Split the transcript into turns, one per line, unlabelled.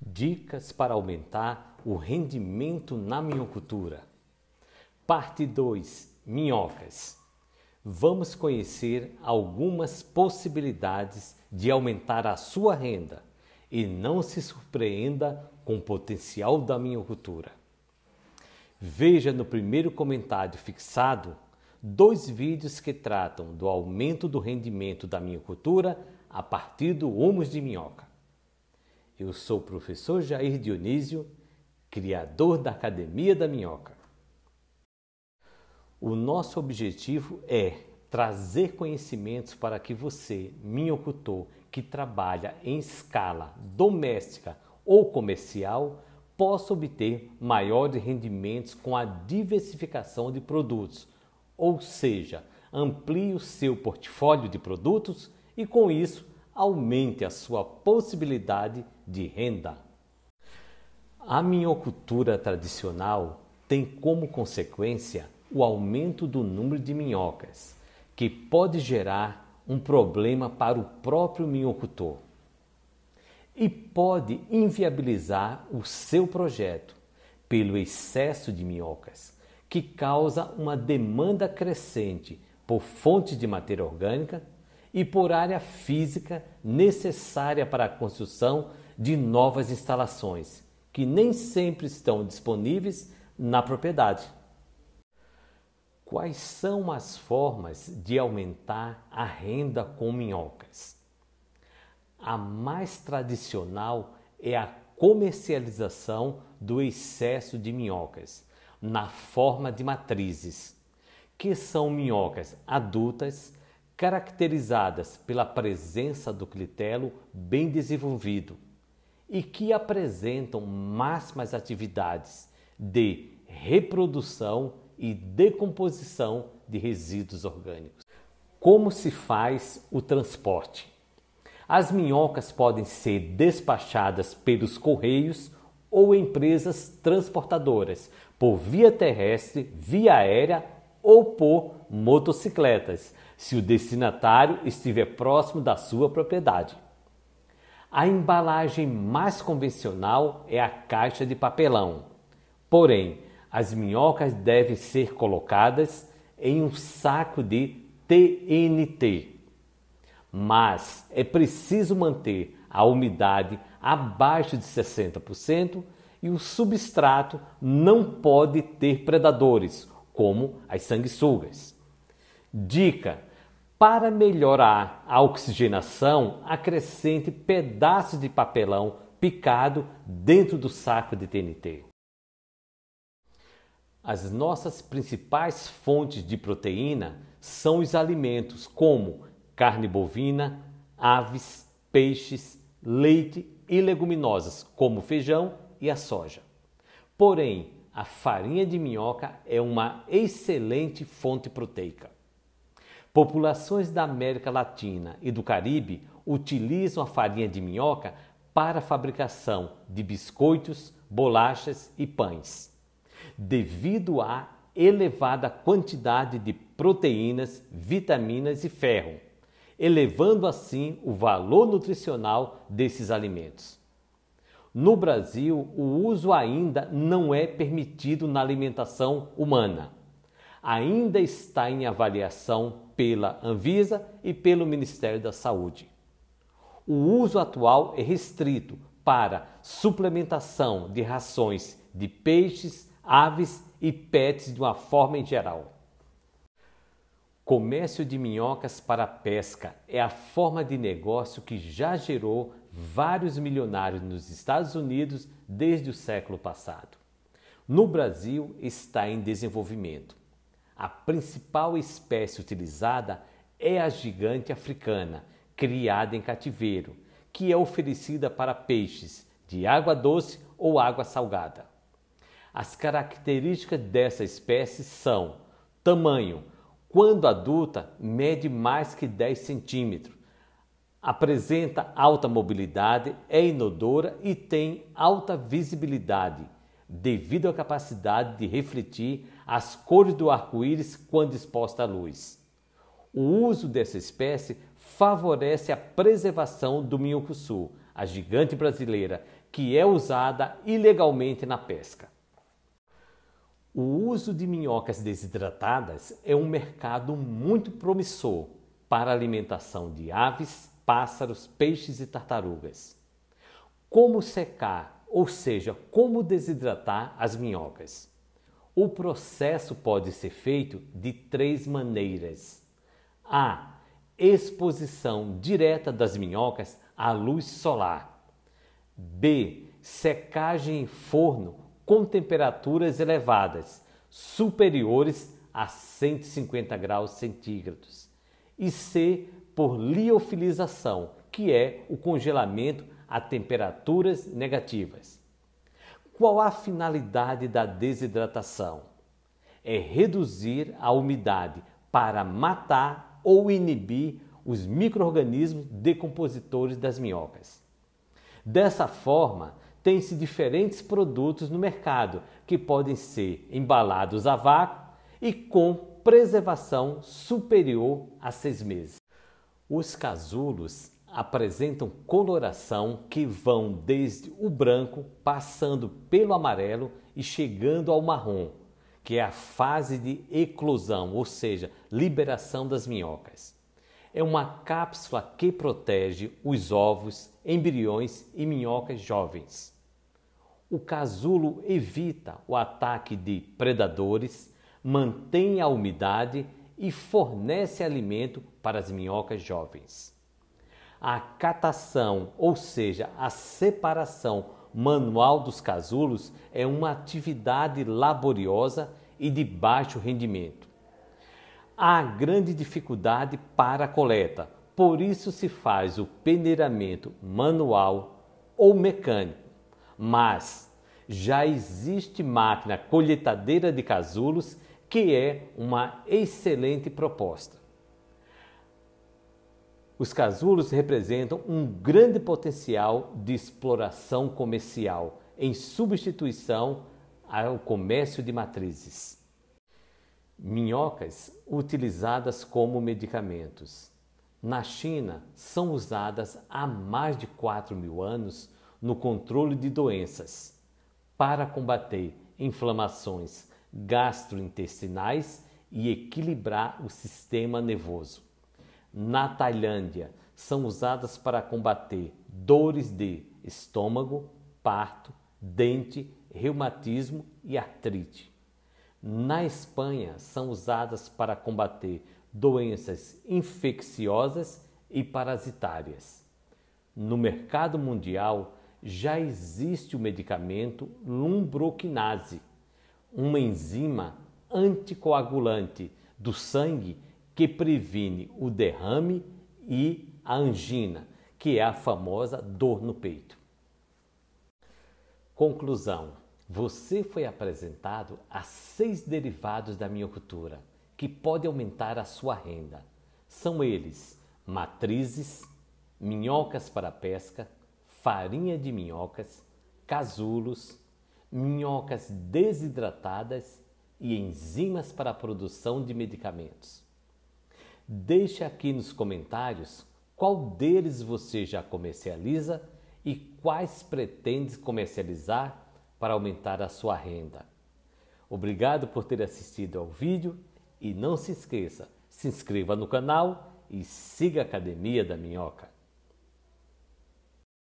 Dicas para aumentar o rendimento na minhocultura. Parte 2: Minhocas. Vamos conhecer algumas possibilidades de aumentar a sua renda e não se surpreenda com o potencial da minhocultura. Veja no primeiro comentário fixado dois vídeos que tratam do aumento do rendimento da minhocultura a partir do humus de minhoca. Eu sou o professor Jair Dionísio, criador da Academia da Minhoca. O nosso objetivo é trazer conhecimentos para que você, minhocutor, que trabalha em escala doméstica ou comercial, possa obter maiores rendimentos com a diversificação de produtos, ou seja, amplie o seu portfólio de produtos e com isso aumente a sua possibilidade de renda. A minhocultura tradicional tem como consequência o aumento do número de minhocas, que pode gerar um problema para o próprio minhocultor e pode inviabilizar o seu projeto pelo excesso de minhocas, que causa uma demanda crescente por fontes de matéria orgânica e por área física necessária para a construção de novas instalações, que nem sempre estão disponíveis na propriedade. Quais são as formas de aumentar a renda com minhocas? A mais tradicional é a comercialização do excesso de minhocas na forma de matrizes, que são minhocas adultas caracterizadas pela presença do clitelo bem desenvolvido e que apresentam máximas atividades de reprodução e decomposição de resíduos orgânicos. Como se faz o transporte? As minhocas podem ser despachadas pelos correios ou empresas transportadoras, por via terrestre, via aérea ou por motocicletas, se o destinatário estiver próximo da sua propriedade. A embalagem mais convencional é a caixa de papelão. Porém, as minhocas devem ser colocadas em um saco de TNT. Mas é preciso manter a umidade abaixo de 60% e o substrato não pode ter predadores, como as sanguessugas. Dica: para melhorar a oxigenação, acrescente pedaços de papelão picado dentro do saco de TNT. As nossas principais fontes de proteína são os alimentos como carne bovina, aves, peixes, leite e leguminosas como feijão e a soja. Porém, a farinha de minhoca é uma excelente fonte proteica. Populações da América Latina e do Caribe utilizam a farinha de minhoca para a fabricação de biscoitos, bolachas e pães, devido à elevada quantidade de proteínas, vitaminas e ferro, elevando assim o valor nutricional desses alimentos. No Brasil, o uso ainda não é permitido na alimentação humana ainda está em avaliação pela Anvisa e pelo Ministério da Saúde. O uso atual é restrito para suplementação de rações de peixes, aves e pets de uma forma em geral. Comércio de minhocas para pesca é a forma de negócio que já gerou vários milionários nos Estados Unidos desde o século passado. No Brasil está em desenvolvimento a principal espécie utilizada é a gigante africana, criada em cativeiro, que é oferecida para peixes de água doce ou água salgada. As características dessa espécie são tamanho. Quando adulta, mede mais que 10 centímetros. Apresenta alta mobilidade, é inodora e tem alta visibilidade devido à capacidade de refletir as cores do arco-íris quando exposta à luz. O uso dessa espécie favorece a preservação do minhocuçu, a gigante brasileira, que é usada ilegalmente na pesca. O uso de minhocas desidratadas é um mercado muito promissor para a alimentação de aves, pássaros, peixes e tartarugas. Como secar ou seja, como desidratar as minhocas. O processo pode ser feito de três maneiras: a exposição direta das minhocas à luz solar, b secagem em forno com temperaturas elevadas, superiores a 150 graus centígrados, e C, por liofilização, que é o congelamento a temperaturas negativas. Qual a finalidade da desidratação? É reduzir a umidade para matar ou inibir os microrganismos decompositores das minhocas. Dessa forma, tem-se diferentes produtos no mercado que podem ser embalados a vácuo e com preservação superior a seis meses. Os casulos apresentam coloração que vão desde o branco, passando pelo amarelo e chegando ao marrom, que é a fase de eclosão, ou seja, liberação das minhocas. É uma cápsula que protege os ovos, embriões e minhocas jovens. O casulo evita o ataque de predadores, mantém a umidade e fornece alimento para as minhocas jovens a catação, ou seja, a separação manual dos casulos, é uma atividade laboriosa e de baixo rendimento. Há grande dificuldade para a coleta, por isso se faz o peneiramento manual ou mecânico. Mas já existe máquina colheitadeira de casulos que é uma excelente proposta. Os casulos representam um grande potencial de exploração comercial em substituição ao comércio de matrizes. Minhocas utilizadas como medicamentos. Na China, são usadas há mais de 4 mil anos no controle de doenças, para combater inflamações gastrointestinais e equilibrar o sistema nervoso na Tailândia são usadas para combater dores de estômago, parto, dente, reumatismo e artrite. Na Espanha são usadas para combater doenças infecciosas e parasitárias. No mercado mundial já existe o medicamento lumbroquinase, uma enzima anticoagulante do sangue que previne o derrame e a angina, que é a famosa dor no peito. Conclusão: você foi apresentado a seis derivados da minhocultura que podem aumentar a sua renda. São eles: matrizes, minhocas para pesca, farinha de minhocas, casulos, minhocas desidratadas e enzimas para a produção de medicamentos. Deixe aqui nos comentários qual deles você já comercializa e quais pretende comercializar para aumentar a sua renda. Obrigado por ter assistido ao vídeo e não se esqueça, se inscreva no canal e siga a Academia da Minhoca.